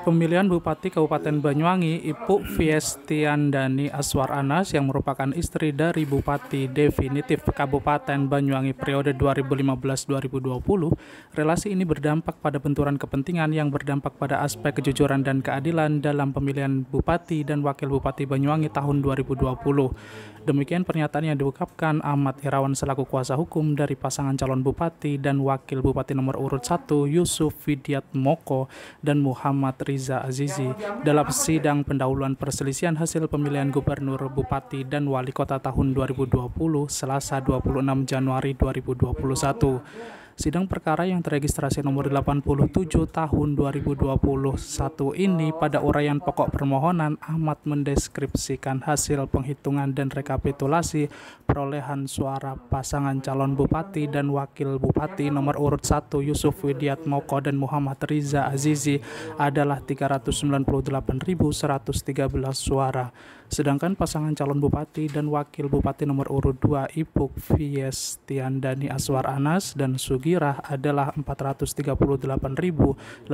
Pemilihan Bupati Kabupaten Banyuwangi, Ibu Dani Aswar Anas yang merupakan istri dari Bupati definitif Kabupaten Banyuwangi periode 2015-2020, relasi ini berdampak pada benturan kepentingan yang berdampak pada aspek kejujuran dan keadilan dalam pemilihan Bupati dan Wakil Bupati Banyuwangi tahun 2020. Demikian pernyataan yang diungkapkan Ahmad Irawan selaku kuasa hukum dari pasangan calon Bupati dan Wakil Bupati nomor urut 1 Yusuf Widiat Moko dan Muhammad Riza Azizi dalam sidang pendahuluan perselisihan hasil pemilihan gubernur, bupati, dan wali kota tahun 2020 Selasa 26 Januari 2021 sidang perkara yang terregistrasi nomor 87 tahun 2021 ini pada uraian pokok permohonan amat mendeskripsikan hasil penghitungan dan rekapitulasi perolehan suara pasangan calon bupati dan wakil bupati nomor urut 1 Yusuf Widiatmoko dan Muhammad Riza Azizi adalah 398.113 suara. Sedangkan pasangan calon bupati dan wakil bupati nomor urut 2 Ipuk Fiestian Dani Aswar Anas dan Sugirah adalah 438.847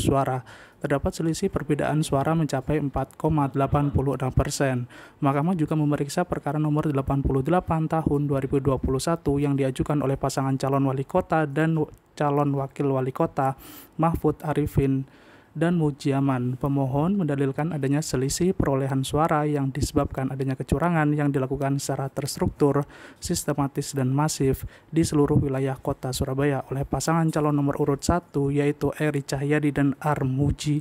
suara. Terdapat selisih perbedaan suara mencapai 4,86 persen. Mahkamah juga memeriksa perkara nomor 88 tahun 2021 yang diajukan oleh pasangan calon wali kota dan calon wakil wali kota Mahfud Arifin dan Mujiaman. Pemohon mendalilkan adanya selisih perolehan suara yang disebabkan adanya kecurangan yang dilakukan secara terstruktur, sistematis, dan masif di seluruh wilayah kota Surabaya oleh pasangan calon nomor urut satu yaitu Eri Cahyadi dan Armuji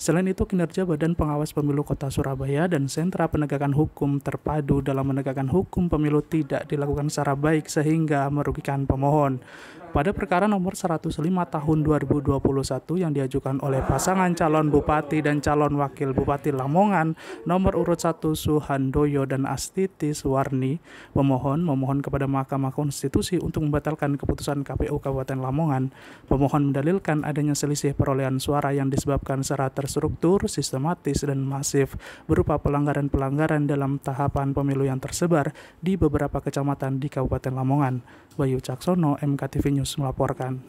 Selain itu, kinerja Badan Pengawas Pemilu Kota Surabaya dan Sentra Penegakan Hukum terpadu dalam menegakkan hukum pemilu tidak dilakukan secara baik sehingga merugikan pemohon pada perkara nomor 105 tahun 2021 yang diajukan oleh pasangan calon bupati dan calon wakil bupati Lamongan nomor urut 1 Suhandoyo dan Astiti Suwarni, pemohon memohon kepada Mahkamah Konstitusi untuk membatalkan keputusan KPU Kabupaten Lamongan. Pemohon mendalilkan adanya selisih perolehan suara yang disebabkan secara terstruktur, sistematis, dan masif berupa pelanggaran-pelanggaran dalam tahapan pemilu yang tersebar di beberapa kecamatan di Kabupaten Lamongan. Bayu Caksono, MKTV News. News melaporkan.